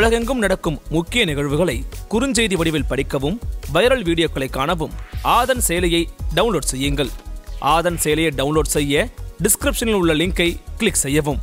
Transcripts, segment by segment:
உலகெங்கும் நடக்கும் முக்கிய நிகழ்வுகளை குறுஞ்செய்தி வடிவில் படிக்கவும் வைரல் வீடியோக்களை காணவும் ஆதன் செயலியை டவுன்லோட் செய்யுங்கள் ஆதன் செயலியை டவுன்லோட் செய்ய டிஸ்கிரிப்ஷனில் உள்ள லிங்கை கிளிக் செய்யவும்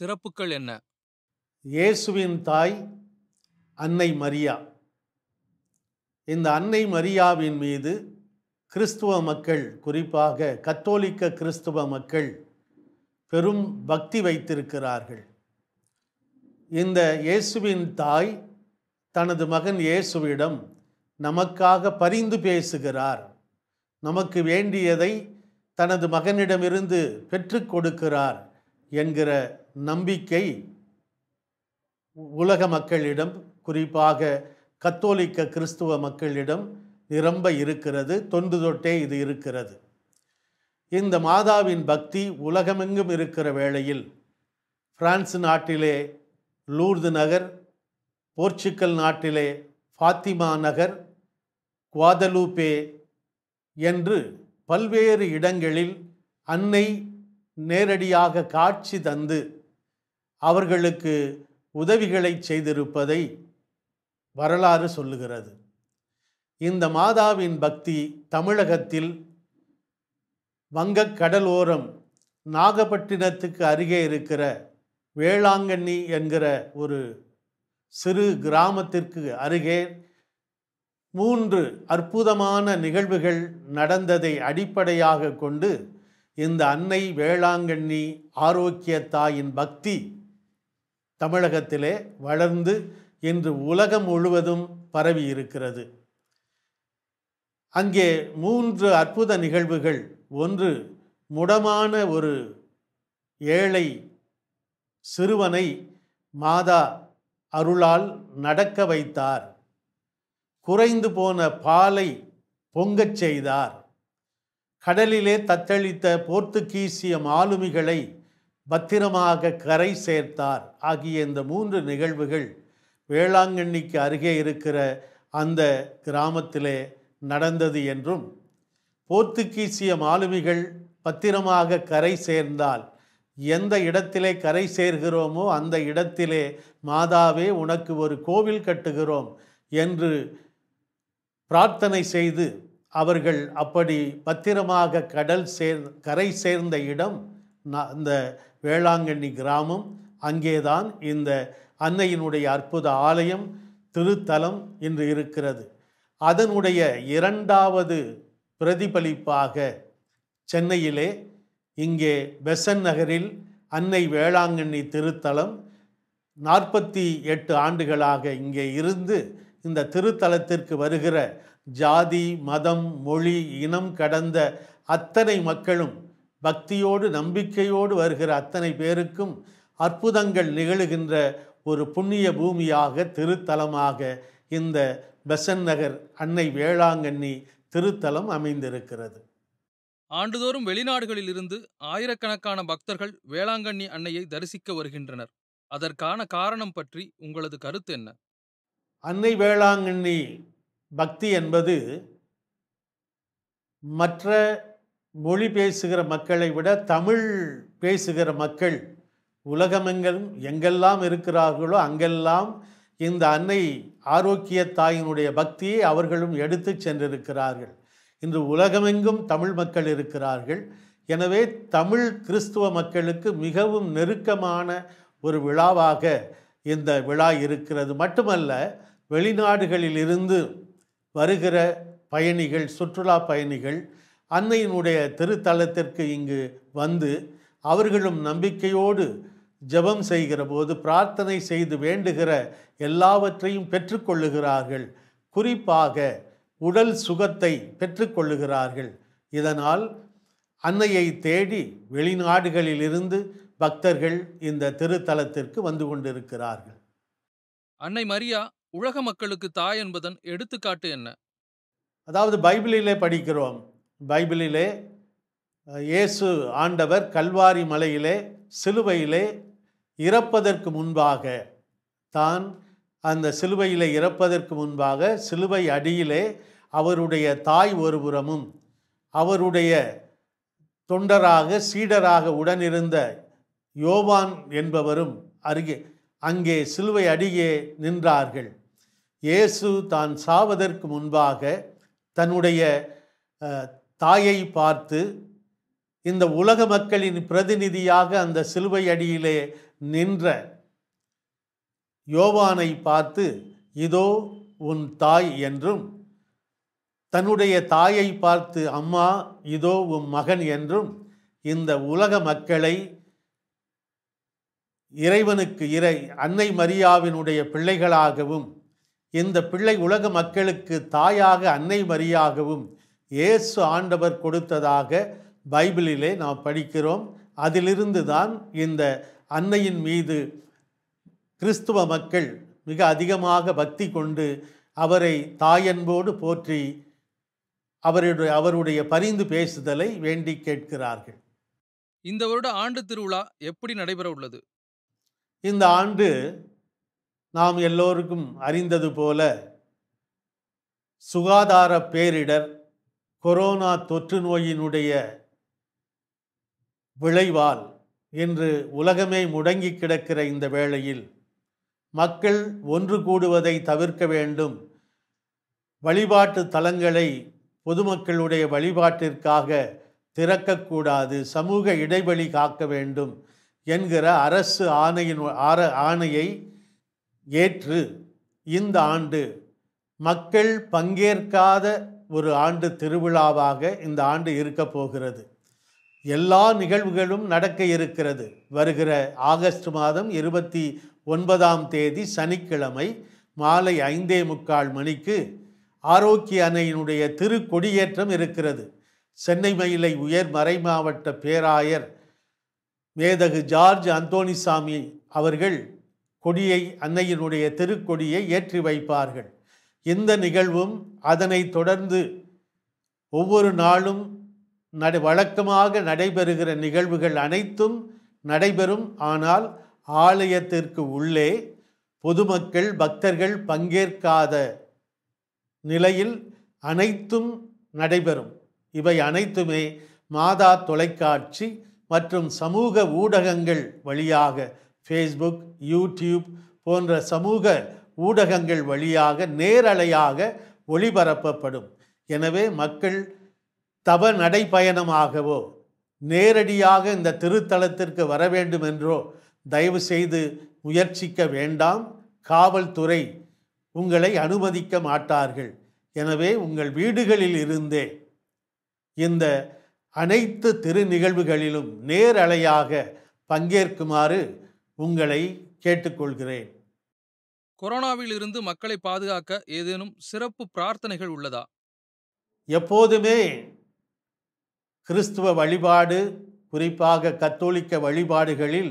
சிறப்புகள் என்ன இயேசுவின் தாய் அன்னை மரியா இந்த அன்னை மரியாவின் மீது கிறிஸ்துவ மக்கள் குறிப்பாக கத்தோலிக்க கிறிஸ்துவ மக்கள் பெரும் பக்தி வைத்திருக்கிறார்கள் இந்த இயேசுவின் தாய் தனது மகன் இயேசுவிடம் நமக்காக பரிந்து பேசுகிறார் நமக்கு வேண்டியதை தனது மகனிடமிருந்து பெற்றுக் கொடுக்கிறார் என்கிற நம்பிக்கை உலக மக்களிடம் குறிப்பாக கத்தோலிக்க கிறிஸ்துவ மக்களிடம் நிரம்ப இருக்கிறது தொன்று தொட்டே இது இருக்கிறது இந்த மாதாவின் பக்தி உலகமெங்கும் இருக்கிற வேளையில் பிரான்ஸ் நாட்டிலே லூர்து நகர் போர்ச்சுக்கல் நாட்டிலே ஃபாத்திமா நகர் குவாதலூபே என்று பல்வேறு இடங்களில் அன்னை நேரடியாக காட்சி தந்து அவர்களுக்கு உதவிகளை செய்திருப்பதை வரலாறு சொல்லுகிறது இந்த மாதாவின் பக்தி தமிழகத்தில் வங்கக் கடலோரம் நாகப்பட்டினத்துக்கு அருகே இருக்கிற வேளாங்கண்ணி என்கிற ஒரு சிறு கிராமத்திற்கு அருகே மூன்று அற்புதமான நிகழ்வுகள் நடந்ததை அடிப்படையாக கொண்டு இந்த அன்னை வேளாங்கண்ணி ஆரோக்கிய தாயின் பக்தி தமிழகத்திலே வளர்ந்து இன்று உலகம் முழுவதும் பரவி இருக்கிறது அங்கே மூன்று அற்புத நிகழ்வுகள் ஒன்று முடமான ஒரு ஏழை சிறுவனை மாதா அருளால் நடக்க வைத்தார் குறைந்து போன பாலை பொங்கச் செய்தார் கடலிலே தத்தளித்த போர்த்துகீசிய மாலுமிகளை பத்திரமாக கரை சேர்த்தார் ஆகிய இந்த மூன்று நிகழ்வுகள் வேளாங்கண்ணிக்கு அருகே இருக்கிற அந்த கிராமத்திலே நடந்தது என்றும் போர்த்துகீசிய மாலுமிகள் பத்திரமாக கரை சேர்ந்தால் எந்த இடத்திலே கரை சேர்கிறோமோ அந்த இடத்திலே மாதாவே உனக்கு ஒரு கோவில் கட்டுகிறோம் என்று பிரார்த்தனை செய்து அவர்கள் அப்படி பத்திரமாக கடல் சேர் கரை சேர்ந்த இடம் இந்த வேளாங்கண்ணி கிராமம் அங்கேதான் இந்த அன்னையினுடைய அற்புத ஆலயம் திருத்தலம் இன்று இருக்கிறது அதனுடைய இரண்டாவது பிரதிபலிப்பாக சென்னையிலே இங்கே பெசன் நகரில் அன்னை வேளாங்கண்ணி திருத்தலம் நாற்பத்தி எட்டு ஆண்டுகளாக இங்கே இருந்து இந்த திருத்தலத்திற்கு வருகிற ஜாதி மதம் மொழி இனம் கடந்த அத்தனை மக்களும் பக்தியோடு நம்பிக்கையோடு வருகிற அத்தனை பேருக்கும் அற்புதங்கள் நிகழுகின்ற ஒரு புண்ணிய பூமியாக திருத்தலமாக இந்த பெசன் நகர் அன்னை வேளாங்கண்ணி திருத்தலம் அமைந்திருக்கிறது ஆண்டுதோறும் வெளிநாடுகளில் இருந்து ஆயிரக்கணக்கான பக்தர்கள் வேளாங்கண்ணி அன்னையை தரிசிக்க வருகின்றனர் அதற்கான காரணம் பற்றி உங்களது கருத்து என்ன அன்னை வேளாங்கண்ணி பக்தி என்பது மற்ற மொழி பேசுகிற மக்களை விட தமிழ் பேசுகிற மக்கள் உலகமெங்கும் எங்கெல்லாம் இருக்கிறார்களோ அங்கெல்லாம் இந்த அன்னை ஆரோக்கிய தாயினுடைய பக்தியை அவர்களும் எடுத்து சென்றிருக்கிறார்கள் இன்று உலகமெங்கும் தமிழ் மக்கள் இருக்கிறார்கள் எனவே தமிழ் கிறிஸ்துவ மக்களுக்கு மிகவும் நெருக்கமான ஒரு விழாவாக இந்த விழா இருக்கிறது மட்டுமல்ல வெளிநாடுகளிலிருந்து வருகிற பயணிகள் சுற்றுலா பயணிகள் அன்னையினுடைய திருத்தலத்திற்கு இங்கு வந்து அவர்களும் நம்பிக்கையோடு ஜபம் செய்கிற போது பிரார்த்தனை செய்து வேண்டுகிற எல்லாவற்றையும் பெற்றுக்கொள்ளுகிறார்கள் குறிப்பாக உடல் சுகத்தை பெற்றுக்கொள்ளுகிறார்கள் இதனால் அன்னையை தேடி வெளிநாடுகளிலிருந்து பக்தர்கள் இந்த திருத்தலத்திற்கு வந்து கொண்டிருக்கிறார்கள் அன்னை மரியா உலக மக்களுக்கு தாய் என்பதன் எடுத்துக்காட்டு என்ன அதாவது பைபிளிலே படிக்கிறோம் பைபிளிலே இயேசு ஆண்டவர் கல்வாரி மலையிலே சிலுவையிலே இறப்பதற்கு முன்பாக தான் அந்த சிலுவையிலே இறப்பதற்கு முன்பாக சிலுவை அடியிலே அவருடைய தாய் ஒருபுறமும் அவருடைய தொண்டராக சீடராக உடனிருந்த யோவான் என்பவரும் அருகே அங்கே சிலுவை அடியே நின்றார்கள் இயேசு தான் சாவதற்கு முன்பாக தன்னுடைய தாயை பார்த்து இந்த உலக மக்களின் பிரதிநிதியாக அந்த சிலுவை அடியிலே நின்ற யோவானை பார்த்து இதோ உன் தாய் என்றும் தன்னுடைய தாயை பார்த்து அம்மா இதோ உன் மகன் என்றும் இந்த உலக மக்களை இறைவனுக்கு இறை அன்னை மரியாவினுடைய பிள்ளைகளாகவும் இந்த பிள்ளை உலக மக்களுக்கு தாயாக அன்னை மரியாகவும் இயேசு ஆண்டவர் கொடுத்ததாக பைபிளிலே நாம் படிக்கிறோம் அதிலிருந்து தான் இந்த அன்னையின் மீது கிறிஸ்துவ மக்கள் மிக அதிகமாக பக்தி கொண்டு அவரை தாயன்போடு போற்றி அவருடைய அவருடைய பரிந்து பேசுதலை வேண்டி கேட்கிறார்கள் இந்த வருட ஆண்டு திருவிழா எப்படி நடைபெற உள்ளது இந்த ஆண்டு நாம் எல்லோருக்கும் அறிந்தது போல சுகாதார பேரிடர் கொரோனா தொற்று நோயினுடைய விளைவால் இன்று உலகமே முடங்கி கிடக்கிற இந்த வேளையில் மக்கள் ஒன்று கூடுவதை தவிர்க்க வேண்டும் வழிபாட்டு தலங்களை பொதுமக்களுடைய வழிபாட்டிற்காக திறக்கக்கூடாது சமூக இடைவெளி காக்க வேண்டும் என்கிற அரசு ஆணையின் ஆர ஆணையை ஏற்று இந்த ஆண்டு மக்கள் பங்கேற்காத ஒரு ஆண்டு திருவிழாவாக இந்த ஆண்டு இருக்க போகிறது எல்லா நிகழ்வுகளும் நடக்க இருக்கிறது வருகிற ஆகஸ்ட் மாதம் இருபத்தி ஒன்பதாம் தேதி சனிக்கிழமை மாலை ஐந்தே முக்கால் மணிக்கு ஆரோக்கிய அணையினுடைய திருக்கொடியேற்றம் இருக்கிறது சென்னை மயிலை உயர் மறைமாவட்ட பேராயர் மேதகு ஜார்ஜ் அந்தோனிசாமி அவர்கள் கொடியை அன்னையினுடைய திருக்கொடியை ஏற்றி வைப்பார்கள் இந்த நிகழ்வும் அதனை தொடர்ந்து ஒவ்வொரு நாளும் நட வழக்கமாக நடைபெறுகிற நிகழ்வுகள் அனைத்தும் நடைபெறும் ஆனால் ஆலயத்திற்கு உள்ளே பொதுமக்கள் பக்தர்கள் பங்கேற்காத நிலையில் அனைத்தும் நடைபெறும் இவை அனைத்துமே மாதா தொலைக்காட்சி மற்றும் சமூக ஊடகங்கள் வழியாக ஃபேஸ்புக் யூடியூப் போன்ற சமூக ஊடகங்கள் வழியாக நேரலையாக ஒளிபரப்பப்படும் எனவே மக்கள் தவ நடைப்பயணமாகவோ நேரடியாக இந்த திருத்தலத்திற்கு வர வேண்டும் என்றோ தயவு செய்து முயற்சிக்க வேண்டாம் காவல்துறை உங்களை அனுமதிக்க மாட்டார்கள் எனவே உங்கள் வீடுகளில் இருந்தே இந்த அனைத்து திருநிகழ்வுகளிலும் நேரலையாக பங்கேற்குமாறு உங்களை கேட்டுக்கொள்கிறேன் கொரோனாவில் இருந்து மக்களை பாதுகாக்க ஏதேனும் சிறப்பு பிரார்த்தனைகள் உள்ளதா எப்போதுமே கிறிஸ்துவ வழிபாடு குறிப்பாக கத்தோலிக்க வழிபாடுகளில்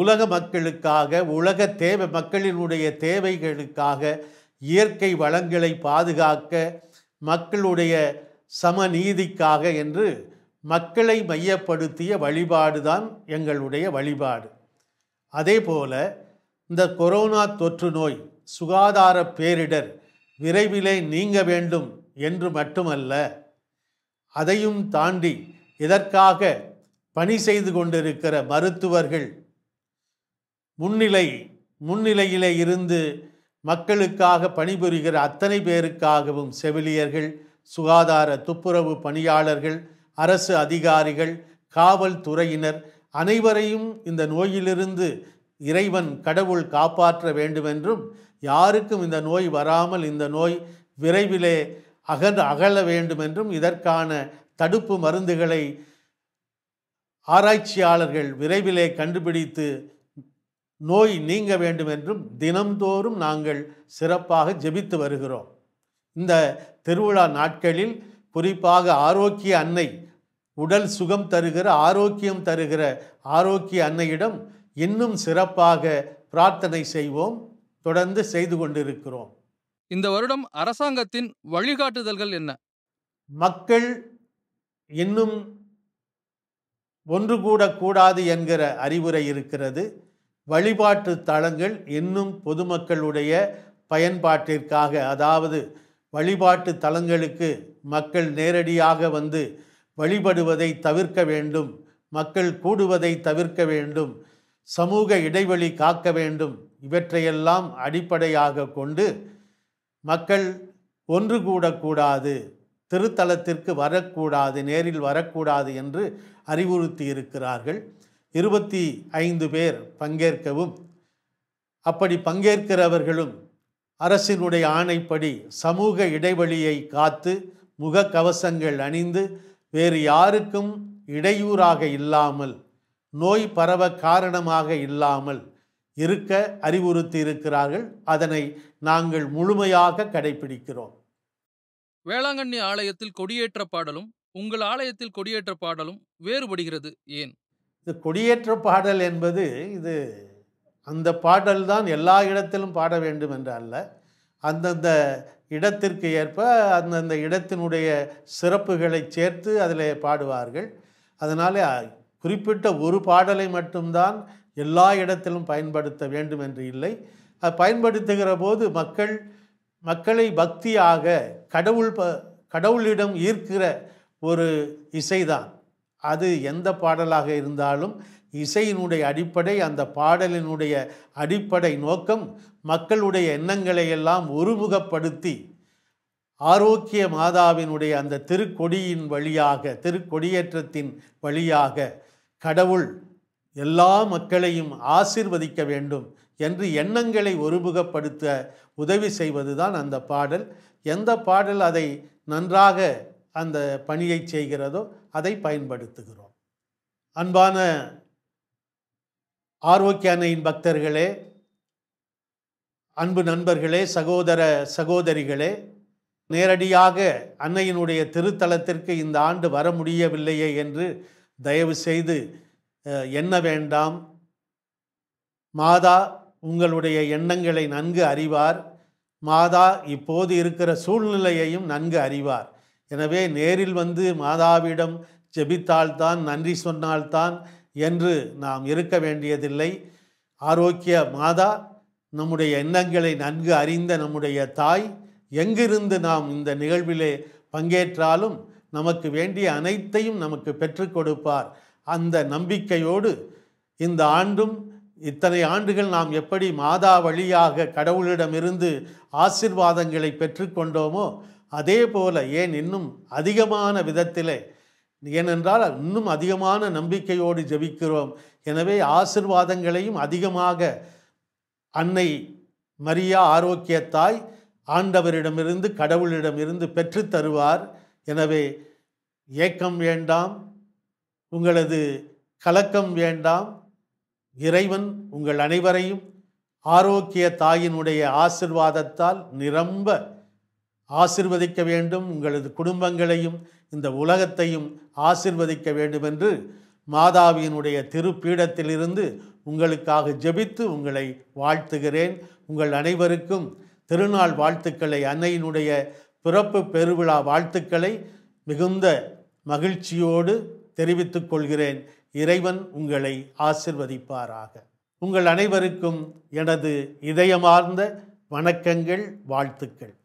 உலக மக்களுக்காக உலக தேவை மக்களினுடைய தேவைகளுக்காக இயற்கை வளங்களை பாதுகாக்க மக்களுடைய சமநீதிக்காக என்று மக்களை மையப்படுத்திய வழிபாடுதான் எங்களுடைய வழிபாடு அதே போல் இந்த கொரோனா தொற்று நோய் சுகாதார பேரிடர் விரைவிலே நீங்க வேண்டும் என்று மட்டுமல்ல அதையும் தாண்டி இதற்காக பணி செய்து கொண்டிருக்கிற மருத்துவர்கள் முன்னிலை முன்னிலையிலே இருந்து மக்களுக்காக பணிபுரிகிற அத்தனை பேருக்காகவும் செவிலியர்கள் சுகாதார துப்புரவு பணியாளர்கள் அரசு அதிகாரிகள் காவல்துறையினர் அனைவரையும் இந்த நோயிலிருந்து இறைவன் கடவுள் காப்பாற்ற வேண்டுமென்றும் யாருக்கும் இந்த நோய் வராமல் இந்த நோய் விரைவிலே அக அகல வேண்டுமென்றும் இதற்கான தடுப்பு மருந்துகளை ஆராய்ச்சியாளர்கள் விரைவிலே கண்டுபிடித்து நோய் நீங்க வேண்டுமென்றும் தினம்தோறும் நாங்கள் சிறப்பாக ஜெபித்து வருகிறோம் இந்த திருவிழா நாட்களில் குறிப்பாக ஆரோக்கிய அன்னை உடல் சுகம் தருகிற ஆரோக்கியம் தருகிற ஆரோக்கிய அன்னையிடம் இன்னும் சிறப்பாக பிரார்த்தனை செய்வோம் தொடர்ந்து செய்து கொண்டிருக்கிறோம் இந்த வருடம் அரசாங்கத்தின் வழிகாட்டுதல்கள் என்ன மக்கள் இன்னும் ஒன்று கூட கூடாது என்கிற அறிவுரை இருக்கிறது வழிபாட்டு தளங்கள் இன்னும் பொதுமக்களுடைய பயன்பாட்டிற்காக அதாவது வழிபாட்டு தலங்களுக்கு மக்கள் நேரடியாக வந்து வழிபடுவதை தவிர்க்க வேண்டும் மக்கள் கூடுவதை தவிர்க்க வேண்டும் சமூக இடைவெளி காக்க வேண்டும் இவற்றையெல்லாம் அடிப்படையாக கொண்டு மக்கள் ஒன்று கூடக்கூடாது திருத்தலத்திற்கு வரக்கூடாது நேரில் வரக்கூடாது என்று அறிவுறுத்தி இருக்கிறார்கள் இருபத்தி ஐந்து பேர் பங்கேற்கவும் அப்படி பங்கேற்கிறவர்களும் அரசினுடைய ஆணைப்படி சமூக இடைவெளியை காத்து முகக்கவசங்கள் அணிந்து வேறு யாருக்கும் இடையூறாக இல்லாமல் நோய் பரவ காரணமாக இல்லாமல் இருக்க அறிவுறுத்தி இருக்கிறார்கள் அதனை நாங்கள் முழுமையாக கடைபிடிக்கிறோம் வேளாங்கண்ணி ஆலயத்தில் கொடியேற்ற பாடலும் உங்கள் ஆலயத்தில் கொடியேற்ற பாடலும் வேறுபடுகிறது ஏன் இது கொடியேற்ற பாடல் என்பது இது அந்த பாடல்தான் எல்லா இடத்திலும் பாட வேண்டும் என்று அல்ல அந்தந்த இடத்திற்கு ஏற்ப அந்தந்த இடத்தினுடைய சிறப்புகளை சேர்த்து அதில் பாடுவார்கள் அதனால் குறிப்பிட்ட ஒரு பாடலை மட்டும்தான் எல்லா இடத்திலும் பயன்படுத்த வேண்டும் என்று இல்லை அது பயன்படுத்துகிற போது மக்கள் மக்களை பக்தியாக கடவுள் ப கடவுளிடம் ஈர்க்கிற ஒரு இசைதான் அது எந்த பாடலாக இருந்தாலும் இசையினுடைய அடிப்படை அந்த பாடலினுடைய அடிப்படை நோக்கம் மக்களுடைய எண்ணங்களை எல்லாம் ஒருமுகப்படுத்தி ஆரோக்கிய மாதாவினுடைய அந்த திருக்கொடியின் வழியாக திருக்கொடியேற்றத்தின் வழியாக கடவுள் எல்லா மக்களையும் ஆசிர்வதிக்க வேண்டும் என்று எண்ணங்களை ஒருமுகப்படுத்த உதவி செய்வதுதான் அந்த பாடல் எந்த பாடல் அதை நன்றாக அந்த பணியை செய்கிறதோ அதை பயன்படுத்துகிறோம் அன்பான ஆரோக்கிய அன்னையின் பக்தர்களே அன்பு நண்பர்களே சகோதர சகோதரிகளே நேரடியாக அன்னையினுடைய திருத்தலத்திற்கு இந்த ஆண்டு வர முடியவில்லையே என்று தயவு செய்து எண்ண வேண்டாம் மாதா உங்களுடைய எண்ணங்களை நன்கு அறிவார் மாதா இப்போது இருக்கிற சூழ்நிலையையும் நன்கு அறிவார் எனவே நேரில் வந்து மாதாவிடம் ஜெபித்தால்தான் நன்றி சொன்னால்தான் என்று நாம் இருக்க வேண்டியதில்லை ஆரோக்கிய மாதா நம்முடைய எண்ணங்களை நன்கு அறிந்த நம்முடைய தாய் எங்கிருந்து நாம் இந்த நிகழ்விலே பங்கேற்றாலும் நமக்கு வேண்டிய அனைத்தையும் நமக்கு பெற்றுக் கொடுப்பார் அந்த நம்பிக்கையோடு இந்த ஆண்டும் இத்தனை ஆண்டுகள் நாம் எப்படி மாதா வழியாக கடவுளிடமிருந்து ஆசிர்வாதங்களை பெற்றுக்கொண்டோமோ அதே போல ஏன் இன்னும் அதிகமான விதத்திலே ஏனென்றால் இன்னும் அதிகமான நம்பிக்கையோடு ஜபிக்கிறோம் எனவே ஆசிர்வாதங்களையும் அதிகமாக அன்னை மரியா ஆரோக்கியத்தாய் ஆண்டவரிடமிருந்து கடவுளிடமிருந்து பெற்று தருவார் எனவே ஏக்கம் வேண்டாம் உங்களது கலக்கம் வேண்டாம் இறைவன் உங்கள் அனைவரையும் ஆரோக்கிய தாயினுடைய ஆசிர்வாதத்தால் நிரம்ப ஆசிர்வதிக்க வேண்டும் உங்களது குடும்பங்களையும் இந்த உலகத்தையும் ஆசிர்வதிக்க வேண்டும் என்று மாதாவியினுடைய திருப்பீடத்திலிருந்து உங்களுக்காக ஜெபித்து உங்களை வாழ்த்துகிறேன் உங்கள் அனைவருக்கும் திருநாள் வாழ்த்துக்களை அன்னையினுடைய பிறப்பு பெருவிழா வாழ்த்துக்களை மிகுந்த மகிழ்ச்சியோடு தெரிவித்துக் கொள்கிறேன் இறைவன் உங்களை ஆசிர்வதிப்பாராக உங்கள் அனைவருக்கும் எனது இதயமார்ந்த வணக்கங்கள் வாழ்த்துக்கள்